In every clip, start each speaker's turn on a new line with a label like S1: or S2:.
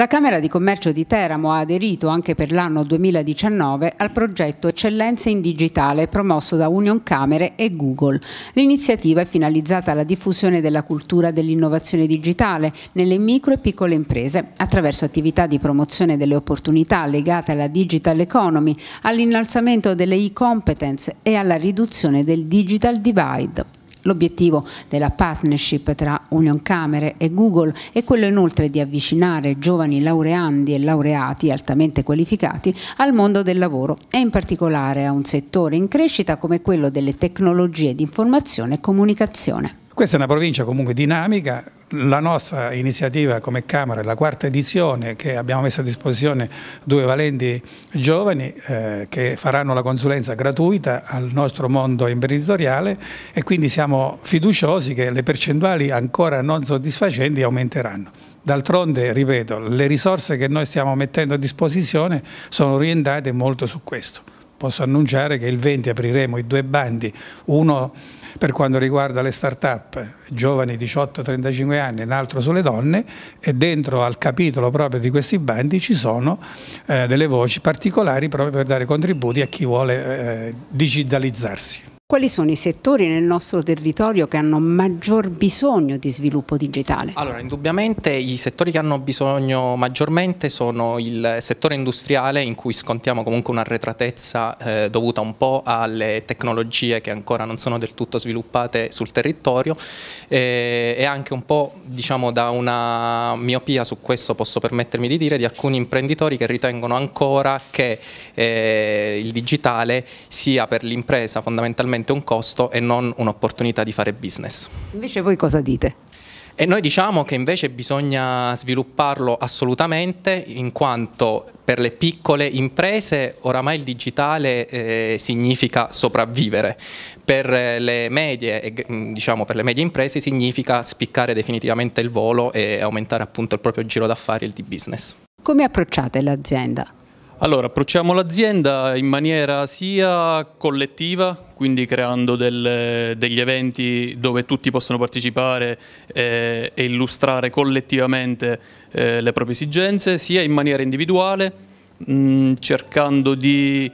S1: La Camera di Commercio di Teramo ha aderito anche per l'anno 2019 al progetto Eccellenze in Digitale promosso da Union Camere e Google. L'iniziativa è finalizzata alla diffusione della cultura dell'innovazione digitale nelle micro e piccole imprese attraverso attività di promozione delle opportunità legate alla digital economy, all'innalzamento delle e-competence e alla riduzione del digital divide. L'obiettivo della partnership tra Union Camere e Google è quello inoltre di avvicinare giovani laureandi e laureati altamente qualificati al mondo del lavoro e in particolare a un settore in crescita come quello delle tecnologie di informazione e comunicazione.
S2: Questa è una provincia comunque dinamica, la nostra iniziativa come Camera, la quarta edizione che abbiamo messo a disposizione due valenti giovani eh, che faranno la consulenza gratuita al nostro mondo imprenditoriale e quindi siamo fiduciosi che le percentuali ancora non soddisfacenti aumenteranno. D'altronde, ripeto, le risorse che noi stiamo mettendo a disposizione sono orientate molto su questo posso annunciare che il 20 apriremo i due bandi, uno per quanto riguarda le start-up giovani 18-35 anni e un altro sulle donne e dentro al capitolo proprio di questi bandi ci sono eh, delle voci particolari proprio per dare contributi a chi vuole eh, digitalizzarsi.
S1: Quali sono i settori nel nostro territorio che hanno maggior bisogno di sviluppo digitale?
S3: Allora, indubbiamente i settori che hanno bisogno maggiormente sono il settore industriale in cui scontiamo comunque un'arretratezza eh, dovuta un po' alle tecnologie che ancora non sono del tutto sviluppate sul territorio eh, e anche un po' diciamo da una miopia su questo posso permettermi di dire di alcuni imprenditori che ritengono ancora che eh, il digitale sia per l'impresa fondamentalmente semplicemente un costo e non un'opportunità di fare business.
S1: Invece voi cosa dite?
S3: E noi diciamo che invece bisogna svilupparlo assolutamente in quanto per le piccole imprese oramai il digitale eh, significa sopravvivere, per eh, le, medie, mm, diciamo, per le medie imprese significa spiccare definitivamente il volo e aumentare appunto il proprio giro d'affari e il
S1: di business. Come approcciate l'azienda?
S3: Allora, approcciamo l'azienda in maniera
S4: sia collettiva, quindi creando del, degli eventi dove tutti possono partecipare eh, e illustrare collettivamente eh, le proprie esigenze, sia in maniera individuale, mh, mm, cercando di,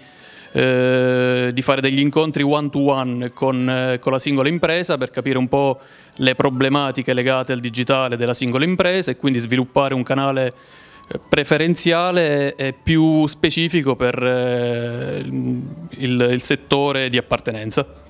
S4: eh, di, fare degli incontri one-to-one one con, eh, con la singola impresa per capire un po' le problematiche legate al digitale della singola impresa e quindi sviluppare un canale preferenziale e più specifico per eh, il, il settore di appartenenza.